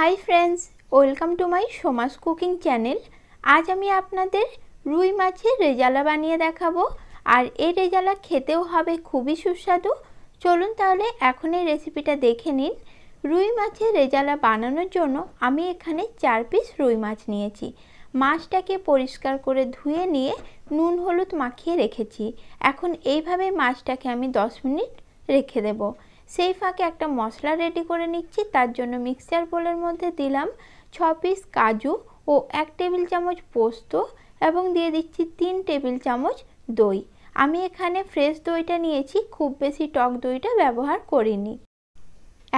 High friends welcome to my Somas cooking channel আজ আমি আপনাদের রুই মাছের রেজালা বানিয়ে দেখাবো আর এই রেজালা খেতেও হবে খুবই সুস্বাদু চলুন তাহলে এখন এই রেসিপিটা দেখে নিন রুই মাছের রেজালা বানানোর জন্য আমি এখানে চার পিস রুই মাছ নিয়েছি মাছটাকে পরিষ্কার করে ধুয়ে নিয়ে নুন হলুদ মাখিয়ে রেখেছি এখন এইভাবে মাছটাকে আমি দশ মিনিট রেখে দেবো সেই ফাঁকে একটা মশলা রেডি করে নিচ্ছি তার জন্য মিক্সচার বোলের মধ্যে দিলাম ছ পিস কাজু ও এক টেবিল চামচ পোস্ত এবং দিয়ে দিচ্ছি তিন টেবিল চামচ দই আমি এখানে ফ্রেশ দইটা নিয়েছি খুব বেশি টক দইটা ব্যবহার করিনি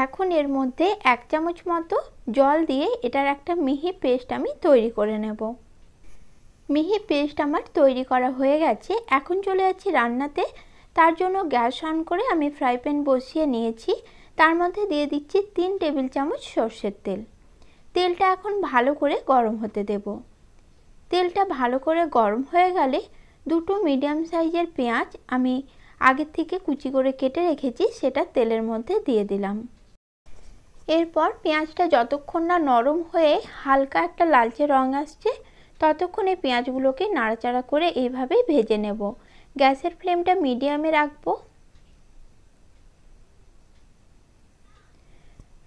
এখন এর মধ্যে এক চামচ মতো জল দিয়ে এটার একটা মিহি পেস্ট আমি তৈরি করে নেব মিহি পেস্ট আমার তৈরি করা হয়ে গেছে এখন চলে যাচ্ছি রান্নাতে তার জন্য গ্যাস অন করে আমি ফ্রাই প্যান বসিয়ে নিয়েছি তার মধ্যে দিয়ে দিচ্ছি তিন টেবিল চামচ সর্ষের তেল তেলটা এখন ভালো করে গরম হতে দেব তেলটা ভালো করে গরম হয়ে গেলে দুটো মিডিয়াম সাইজের পেঁয়াজ আমি আগের থেকে কুচি করে কেটে রেখেছি সেটা তেলের মধ্যে দিয়ে দিলাম এরপর পেঁয়াজটা যতক্ষণ না নরম হয়ে হালকা একটা লালচে রং আসছে ততক্ষণে পেঁয়াজগুলোকে নাড়াচাড়া করে এইভাবেই ভেজে নেব গ্যাসের ফ্লেমটা মিডিয়ামে রাখবো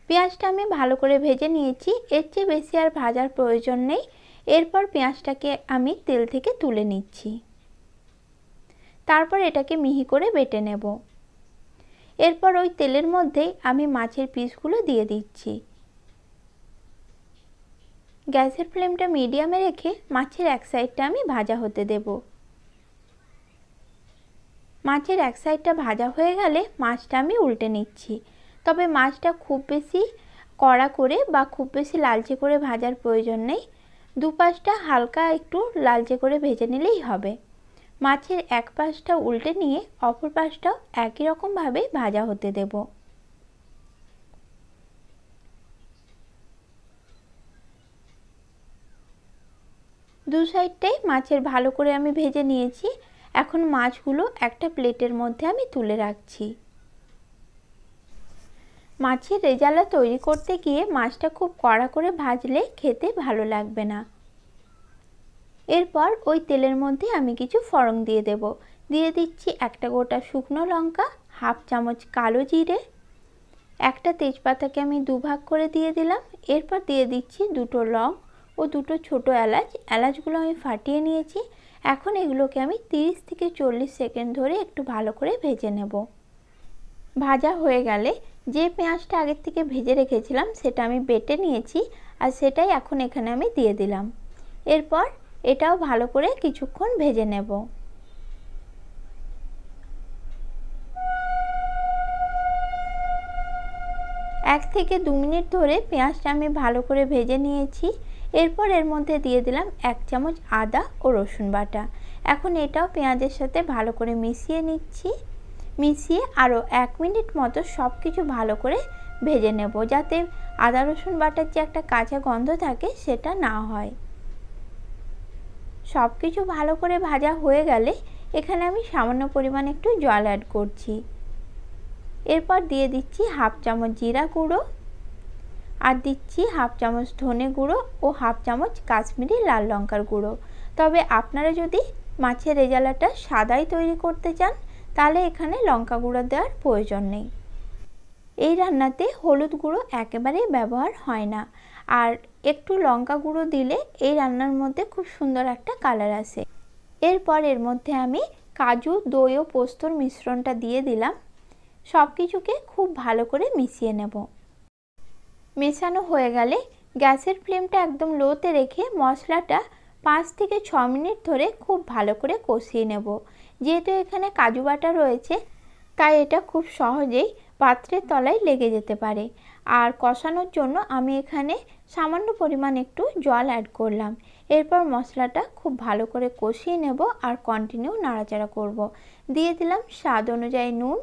পেঁয়াজটা আমি ভালো করে ভেজে নিয়েছি এর চেয়ে বেশি আর ভাজার প্রয়োজন নেই এরপর পেঁয়াজটাকে আমি তেল থেকে তুলে নিচ্ছি তারপর এটাকে মিহি করে বেটে নেব এরপর ওই তেলের মধ্যে আমি মাছের পিসগুলো দিয়ে দিচ্ছি গ্যাসের ফ্লেমটা মিডিয়ামে রেখে মাছের এক সাইডটা আমি ভাজা হতে দেবো মাছের এক সাইডটা ভাজা হয়ে গেলে মাছটা আমি উল্টে নিচ্ছি তবে মাছটা খুব বেশি কড়া করে বা খুব বেশি লালচে করে ভাজার প্রয়োজন নেই দুপাশটা হালকা একটু লালচে করে ভেজে নিলেই হবে মাছের এক পাশটা উল্টে নিয়ে অপর পাশটাও একই রকমভাবে ভাজা হতে দেব দু সাইডটাই মাছের ভালো করে আমি ভেজে নিয়েছি এখন মাছগুলো একটা প্লেটের মধ্যে আমি তুলে রাখছি মাছের রেজালা তৈরি করতে গিয়ে মাছটা খুব কড়া করে ভাজলে খেতে ভালো লাগবে না এরপর ওই তেলের মধ্যে আমি কিছু ফরং দিয়ে দেব দিয়ে দিচ্ছি একটা গোটা শুকনো লঙ্কা হাফ চামচ কালো জিরে একটা তেজপাতাকে আমি দুভাগ করে দিয়ে দিলাম এরপর দিয়ে দিচ্ছি দুটো লং ও দুটো ছোট এলাচ এলাচগুলো আমি ফাটিয়ে নিয়েছি এখন এগুলোকে আমি 30 থেকে চল্লিশ সেকেন্ড ধরে একটু ভালো করে ভেজে নেব ভাজা হয়ে গেলে যে পেঁয়াজটা আগের থেকে ভেজে রেখেছিলাম সেটা আমি বেটে নিয়েছি আর সেটাই এখন এখানে আমি দিয়ে দিলাম এরপর এটাও ভালো করে কিছুক্ষণ ভেজে নেব এক থেকে দু মিনিট ধরে পেঁয়াজটা আমি ভালো করে ভেজে নিয়েছি এরপর এর মধ্যে দিয়ে দিলাম এক চামচ আদা ও রসুন বাটা এখন এটাও পেঁয়াজের সাথে ভালো করে মিশিয়ে নিচ্ছি মিশিয়ে আরও এক মিনিট মতো সব কিছু ভালো করে ভেজে নেব যাতে আদা রসুন বাটার যে একটা কাঁচা গন্ধ থাকে সেটা না হয় সব কিছু ভালো করে ভাজা হয়ে গেলে এখানে আমি সামান্য পরিমাণ একটু জল অ্যাড করছি এরপর দিয়ে দিচ্ছি হাফ চামচ জিরা গুঁড়ো আর দিচ্ছি হাফ চামচ ধনে গুঁড়ো ও হাফ চামচ কাশ্মীরি লাল লঙ্কার গুঁড়ো তবে আপনারা যদি মাছের রেজালাটা সাদাই তৈরি করতে চান তাহলে এখানে লঙ্কা গুঁড়ো দেওয়ার প্রয়োজন নেই এই রান্নাতে হলুদ গুঁড়ো একেবারেই ব্যবহার হয় না আর একটু লঙ্কা গুঁড়ো দিলে এই রান্নার মধ্যে খুব সুন্দর একটা কালার আসে এরপর এর মধ্যে আমি কাজু দই ও পোস্তর মিশ্রণটা দিয়ে দিলাম সব কিছুকে খুব ভালো করে মিশিয়ে নেব মেশানো হয়ে গেলে গ্যাসের ফ্লেমটা একদম লোতে রেখে মশলাটা পাঁচ থেকে ছ মিনিট ধরে খুব ভালো করে কষিয়ে নেব যেহেতু এখানে কাজু বাটা রয়েছে তাই এটা খুব সহজেই পাত্রের তলায় লেগে যেতে পারে আর কষানোর জন্য আমি এখানে সামান্য পরিমাণ একটু জল অ্যাড করলাম এরপর মশলাটা খুব ভালো করে কষিয়ে নেব আর কন্টিনিউ নাড়াচাড়া করব। দিয়ে দিলাম স্বাদ অনুযায়ী নুন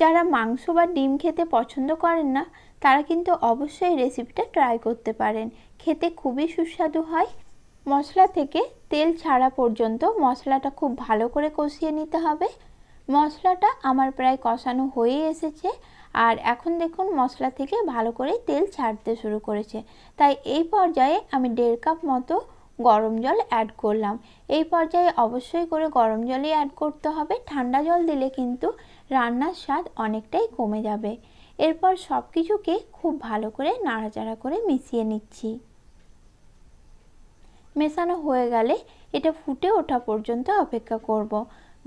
যারা মাংস বা ডিম খেতে পছন্দ করেন না তারা কিন্তু অবশ্যই রেসিপিটা ট্রাই করতে পারেন খেতে খুবই সুস্বাদু হয় মশলা থেকে তেল ছাড়া পর্যন্ত মশলাটা খুব ভালো করে কষিয়ে নিতে হবে মশলাটা আমার প্রায় কষানো হয়ে এসেছে আর এখন দেখুন মশলা থেকে ভালো করে তেল ছাড়তে শুরু করেছে তাই এই পর্যায়ে আমি দেড় কাপ মতো গরম জল অ্যাড করলাম এই পর্যায়ে অবশ্যই করে গরম জলই অ্যাড করতে হবে ঠান্ডা জল দিলে কিন্তু রান্নার স্বাদ অনেকটাই কমে যাবে এরপর সব কিছুকে খুব ভালো করে নাড়াচাড়া করে মিশিয়ে নিচ্ছি মেশানো হয়ে গেলে এটা ফুটে ওঠা পর্যন্ত অপেক্ষা করব।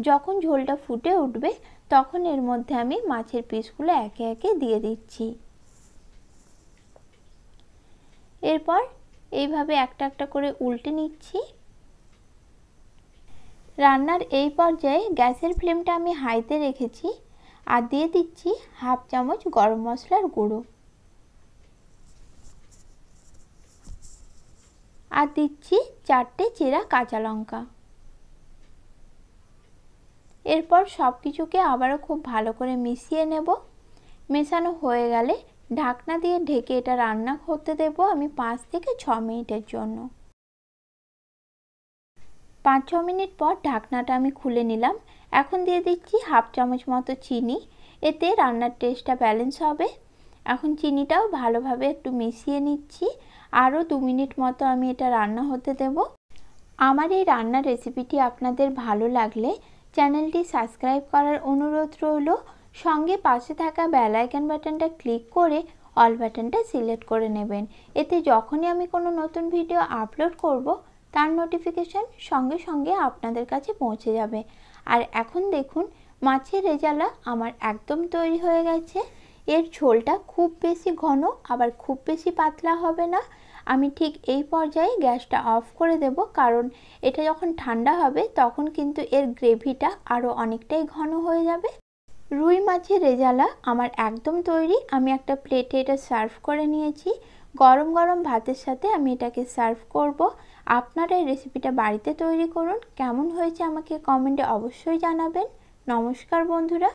যখন ঝোলটা ফুটে উঠবে তখন এর মধ্যে আমি মাছের পিসগুলো একে একে দিয়ে দিচ্ছি এরপর এইভাবে একটা একটা করে উল্টে নিচ্ছি রান্নার এই পর্যায়ে গ্যাসের ফ্লেমটা আমি হাইতে রেখেছি আর দিয়ে দিচ্ছি হাফ চামচ গরম মশলার গুঁড়ো আর দিচ্ছি চারটে চেরা কাঁচা লঙ্কা এরপর সব কিছুকে আবারও খুব ভালো করে মিশিয়ে নেব মেশানো হয়ে গেলে ঢাকনা দিয়ে ঢেকে এটা রান্না করতে দেব আমি পাঁচ থেকে ছ মিনিটের জন্য পাঁচ ছ মিনিট পর ঢাকনাটা আমি খুলে নিলাম এখন দিয়ে দিচ্ছি হাফ চামচ মতো চিনি এতে রান্নার টেস্টটা ব্যালেন্স হবে এখন চিনিটাও ভালোভাবে একটু মিশিয়ে নিচ্ছি আরও দু মিনিট মতো আমি এটা রান্না হতে দেব আমার এই রান্নার রেসিপিটি আপনাদের ভালো লাগলে চ্যানেলটি সাবস্ক্রাইব করার অনুরোধ রইল সঙ্গে পাশে থাকা বেল আইকন বাটনটা ক্লিক করে অল বাটনটা সিলেক্ট করে নেবেন এতে যখনই আমি কোনো নতুন ভিডিও আপলোড করব তার নোটিফিকেশান সঙ্গে সঙ্গে আপনাদের কাছে পৌঁছে যাবে আর এখন দেখুন মাছের রেজালা আমার একদম তৈরি হয়ে গেছে এর ঝোলটা খুব বেশি ঘন আবার খুব বেশি পাতলা হবে না আমি ঠিক এই পর্যায়ে গ্যাসটা অফ করে দেব কারণ এটা যখন ঠান্ডা হবে তখন কিন্তু এর গ্রেভিটা আরও অনেকটাই ঘন হয়ে যাবে রুই মাছের রেজালা আমার একদম তৈরি আমি একটা প্লেটে এটা সার্ভ করে নিয়েছি গরম গরম ভাতের সাথে আমি এটাকে সার্ভ করব আপনারা এই রেসিপিটা বাড়িতে তৈরি করুন কেমন হয়েছে আমাকে কমেন্টে অবশ্যই জানাবেন নমস্কার বন্ধুরা